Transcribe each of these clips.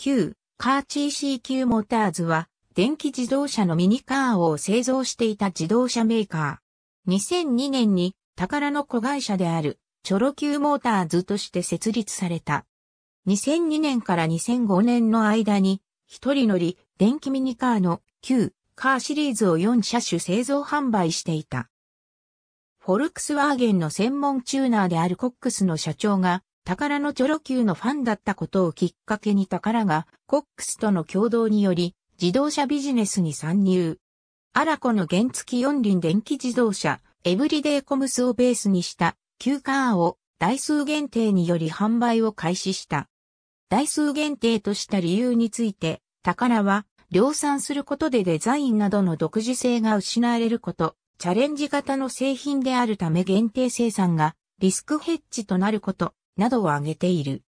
旧カーチー CQ モーターズは、電気自動車のミニカーを製造していた自動車メーカー。2002年に、宝の子会社である、チョロ Q モーターズとして設立された。2002年から2005年の間に、一人乗り、電気ミニカーの旧カーシリーズを4車種製造販売していた。フォルクスワーゲンの専門チューナーであるコックスの社長が宝のチョロ Q のファンだったことをきっかけに宝がコックスとの共同により自動車ビジネスに参入。アラコの原付四輪電気自動車エブリデイコムスをベースにした旧カーを台数限定により販売を開始した。台数限定とした理由について、宝は量産することでデザインなどの独自性が失われること、チャレンジ型の製品であるため限定生産がリスクヘッジとなること、などを挙げている。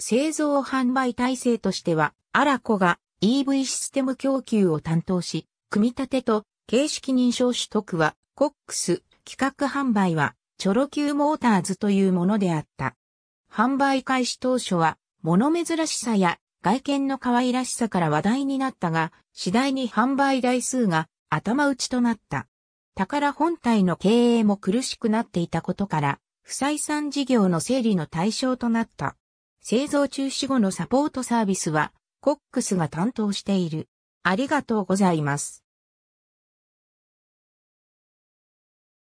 製造販売体制としては、アラコが EV システム供給を担当し、組み立てと形式認証取得は、コックス、企画販売は、チョロ Q モーターズというものであった。販売開始当初は、物珍しさや外見の可愛らしさから話題になったが、次第に販売台数が頭打ちとなった。宝本体の経営も苦しくなっていたことから、不採算事業の整理の対象となった。製造中止後のサポートサービスは、コックスが担当している。ありがとうございます。